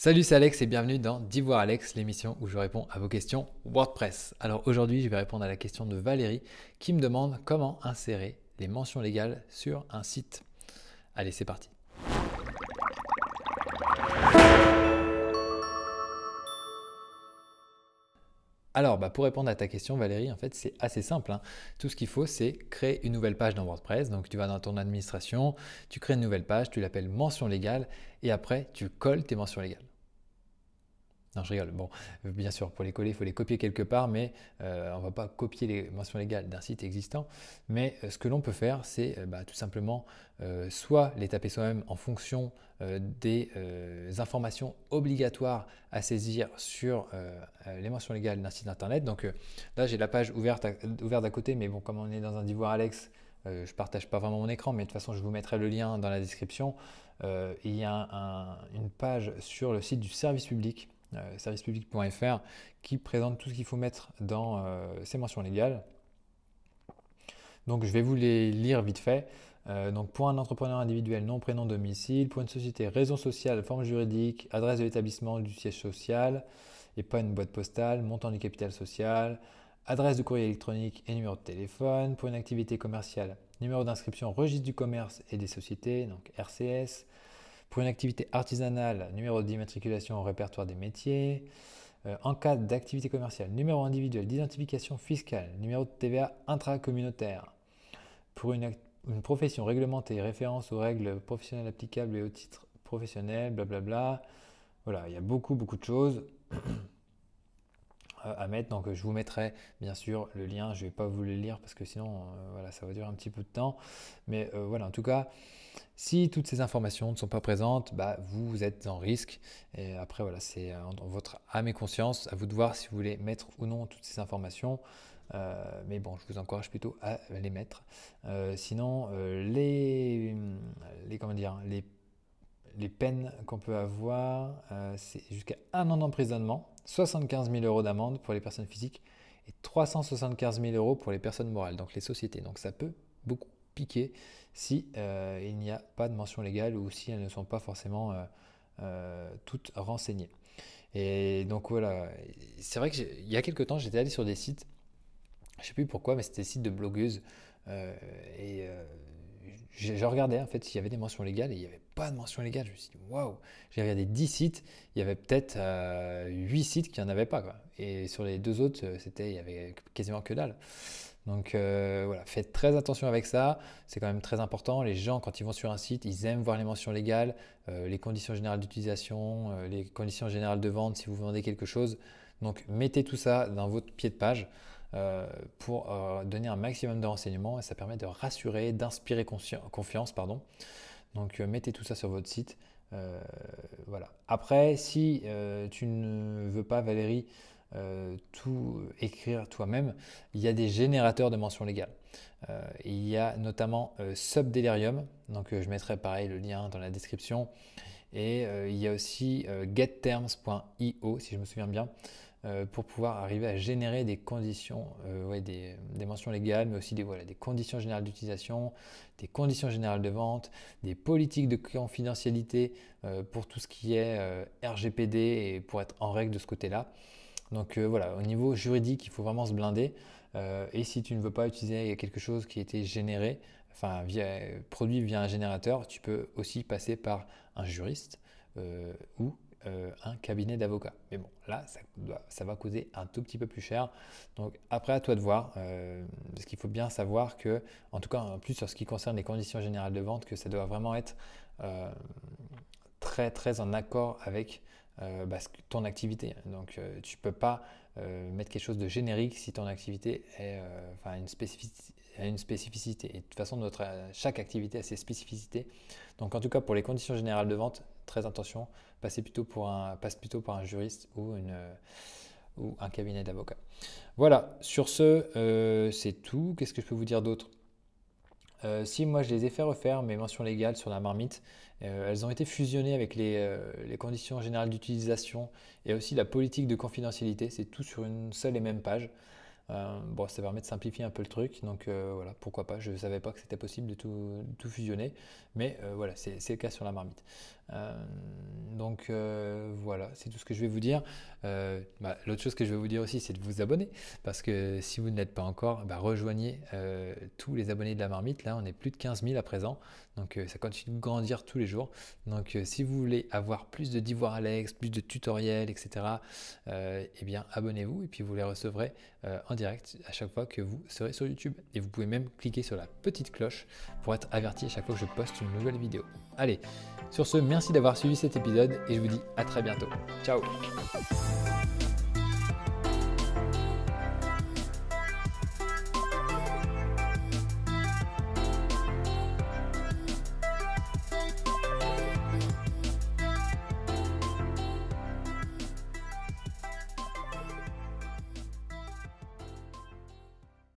Salut, c'est Alex et bienvenue dans D'Ivoire Alex, l'émission où je réponds à vos questions WordPress. Alors aujourd'hui, je vais répondre à la question de Valérie qui me demande comment insérer les mentions légales sur un site. Allez, c'est parti. Alors, bah, pour répondre à ta question, Valérie, en fait, c'est assez simple. Hein. Tout ce qu'il faut, c'est créer une nouvelle page dans WordPress. Donc, tu vas dans ton administration, tu crées une nouvelle page, tu l'appelles Mentions légales » et après, tu colles tes mentions légales je rigole. Bon, bien sûr, pour les coller, il faut les copier quelque part, mais euh, on ne va pas copier les mentions légales d'un site existant. Mais euh, ce que l'on peut faire, c'est euh, bah, tout simplement soit les taper soi-même en fonction des informations obligatoires à saisir sur les mentions légales d'un site internet. Donc là, j'ai la page ouverte à, ouverte côté, mais bon, comme on est dans un Divoire Alex, je ne partage pas vraiment mon écran, mais de toute façon, je vous mettrai le lien dans la description. il y a une page sur le site du service public euh, servicepublic.fr qui présente tout ce qu'il faut mettre dans ces euh, mentions légales. Donc je vais vous les lire vite fait. Euh, donc pour un entrepreneur individuel, nom, prénom, domicile, Pour une société, raison sociale, forme juridique, adresse de l'établissement du siège social et pas une boîte postale, montant du capital social, adresse de courrier électronique et numéro de téléphone, pour une activité commerciale, numéro d'inscription, registre du commerce et des sociétés, donc RCS, pour une activité artisanale, numéro d'immatriculation au répertoire des métiers. Euh, en cas d'activité commerciale, numéro individuel d'identification fiscale, numéro de TVA intracommunautaire. Pour une, une, profession réglementée, référence aux règles professionnelles applicables et au titre professionnel, blablabla. Voilà, il y a beaucoup, beaucoup de choses. Euh, mettre. Donc je vous mettrai bien sûr le lien, je vais pas vous le lire parce que sinon euh, voilà, ça va durer un petit peu de temps. Mais euh, voilà, en tout cas, si toutes ces informations ne sont pas présentes, bah, vous êtes en risque. Et après, voilà, c'est votre âme et conscience à vous de voir si vous voulez mettre ou non toutes ces informations. mais bon, je vous encourage plutôt à les mettre. sinon, les, les, comment dire, les les peines qu'on peut avoir, euh, c'est jusqu'à un an d'emprisonnement, 75 000 euros d'amende pour les personnes physiques et 375 000 euros pour les personnes morales, donc les sociétés. Donc ça peut beaucoup piquer si euh, il n'y a pas de mention légale ou si elles ne sont pas forcément euh, toutes renseignées. Et donc voilà, c'est vrai qu'il y a quelques temps, j'étais allé sur des sites, je ne sais plus pourquoi, mais c'était des sites de blogueuses et je, regardais en fait s'il y avait des mentions légales et il n'y avait pas de mentions légales. Je me suis dit, waouh J'ai regardé 10 sites, il y avait peut-être 8 euh, sites qui n'en avaient pas. Et sur les deux autres, euh, c'était, il n'y avait quasiment que dalle. Donc euh, voilà, faites très attention avec ça, c'est quand même très important. Les gens, quand ils vont sur un site, ils aiment voir les mentions légales, les conditions générales d'utilisation, les conditions générales de vente si vous vendez quelque chose. Donc mettez tout ça dans votre pied de page. Euh, pour euh, donner un maximum de renseignements et ça permet de rassurer, d'inspirer confiance. Pardon. Donc euh, mettez tout ça sur votre site. voilà. Après, si tu ne veux pas, Valérie, tout écrire toi-même, il y a des générateurs de mentions légales. il y a notamment Subdelirium, donc je mettrai pareil le lien dans la description. Et il y a aussi getterms.io, si je me souviens bien. Euh, pour pouvoir arriver à générer des conditions, euh, ouais, des, mentions légales, mais aussi des, voilà, des conditions générales d'utilisation, des conditions générales de vente, des politiques de confidentialité euh, pour tout ce qui est RGPD et pour être en règle de ce côté-là. Donc voilà, au niveau juridique, il faut vraiment se blinder. et si tu ne veux pas utiliser quelque chose qui a été généré, enfin via, produit via un générateur, tu peux aussi passer par un juriste ou euh, un cabinet d'avocat. Mais bon, là, ça, va causer un tout petit peu plus cher. Donc après, à toi de voir, euh, parce qu'il faut bien savoir que, en tout cas, en plus sur ce qui concerne les conditions générales de vente, que ça doit vraiment être euh, très très en accord avec euh, bah, ton activité. Donc euh, tu ne peux pas euh, mettre quelque chose de générique si ton activité est, a une, spécificité. Et de toute façon, notre, chaque activité a ses spécificités. Donc en tout cas, pour les conditions générales de vente, très attention, passez plutôt pour un, passe plutôt par un juriste ou, une, ou un cabinet d'avocat. Voilà, sur ce, c'est tout. Qu'est-ce que je peux vous dire d'autre euh, si moi je les ai fait refaire, mes mentions légales sur la marmite, euh, elles ont été fusionnées avec euh, les conditions générales d'utilisation et aussi la politique de confidentialité. C'est tout sur une seule et même page. Euh, bon, ça permet de simplifier un peu le truc, donc euh, voilà, pourquoi pas. Je ne savais pas que c'était possible de tout, fusionner, mais euh, voilà, c'est le cas sur la marmite. donc voilà, c'est tout ce que je vais vous dire. Bah, l'autre chose que je vais vous dire aussi, c'est de vous abonner, parce que si vous n'êtes pas encore, bah, rejoignez tous les abonnés de la marmite. Là, on est plus de 15 000 à présent, donc ça continue de grandir tous les jours. Donc si vous voulez avoir plus de d'ivoire Alex, plus de tutoriels, etc., et eh bien abonnez-vous et puis vous les recevrez en direct à chaque fois que vous serez sur YouTube. Et vous pouvez même cliquer sur la petite cloche pour être averti à chaque fois que je poste une nouvelle vidéo. Allez, sur ce, merci d'avoir suivi cet épisode et je vous dis à très bientôt. Ciao